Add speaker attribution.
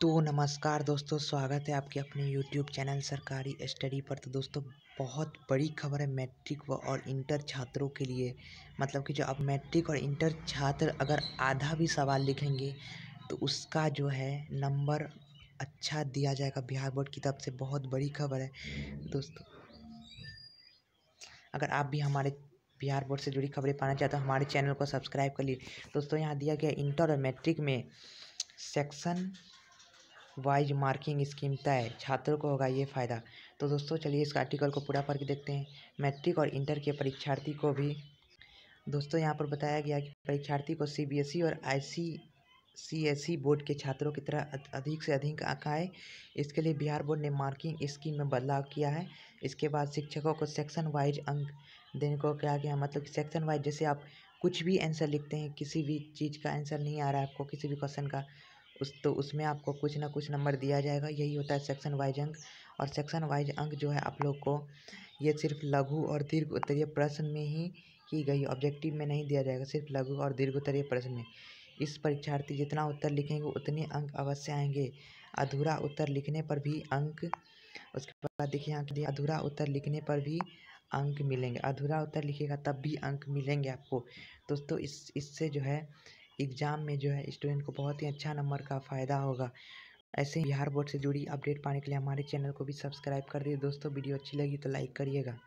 Speaker 1: तो नमस्कार दोस्तों स्वागत है आपके अपने YouTube चैनल सरकारी स्टडी पर तो दोस्तों बहुत बड़ी खबर है मैट्रिक व और इंटर छात्रों के लिए मतलब कि जो आप मैट्रिक और इंटर छात्र अगर आधा भी सवाल लिखेंगे तो उसका जो है नंबर अच्छा दिया जाएगा बिहार बोर्ड की तरफ से बहुत बड़ी खबर है दोस्तों अगर आप भी हमारे बिहार बोर्ड से जुड़ी खबरें पाना चाहते हो हमारे चैनल को सब्सक्राइब कर लिए दोस्तों यहाँ दिया गया इंटर और मैट्रिक में सेक्शन वाइज मार्किंग स्कीम तय छात्रों को होगा ये फ़ायदा तो दोस्तों चलिए इस आर्टिकल को पूरा पढ़ के देखते हैं मैट्रिक और इंटर के परीक्षार्थी को भी दोस्तों यहाँ पर बताया गया कि परीक्षार्थी को सीबीएसई e और एस ई e बोर्ड के छात्रों की तरह अधिक से अधिक अंक आए इसके लिए बिहार बोर्ड ने मार्किंग स्कीम में बदलाव किया है इसके बाद शिक्षकों को सेक्शन वाइज अंक देने को कहा गया मतलब सेक्शन वाइज जैसे आप कुछ भी आंसर लिखते हैं किसी भी चीज़ का आंसर नहीं आ रहा है आपको किसी भी क्वेश्चन का उस तो उसमें आपको कुछ ना कुछ नंबर दिया जाएगा यही होता है सेक्शन वाइज अंक और सेक्शन वाइज अंक जो है आप लोग को ये सिर्फ लघु और दीर्घ उत्तरीय प्रश्न में ही की गई ऑब्जेक्टिव में नहीं दिया जाएगा सिर्फ लघु और दीर्घ उत्तरीय प्रश्न में इस परीक्षार्थी जितना उत्तर लिखेंगे उतने अंक अवश्य आएंगे अधूरा उत्तर लिखने पर भी अंक उसके बाद देखिए यहाँ अधूरा उत्तर लिखने पर भी अंक मिलेंगे अधूरा उत्तर लिखेगा तब भी अंक मिलेंगे आपको दोस्तों इस इससे जो है एग्ज़ाम में जो है स्टूडेंट को बहुत ही अच्छा नंबर का फ़ायदा होगा ऐसे ही बिहार बोर्ड से जुड़ी अपडेट पाने के लिए हमारे चैनल को भी सब्सक्राइब कर दिए दोस्तों वीडियो अच्छी लगी तो लाइक करिएगा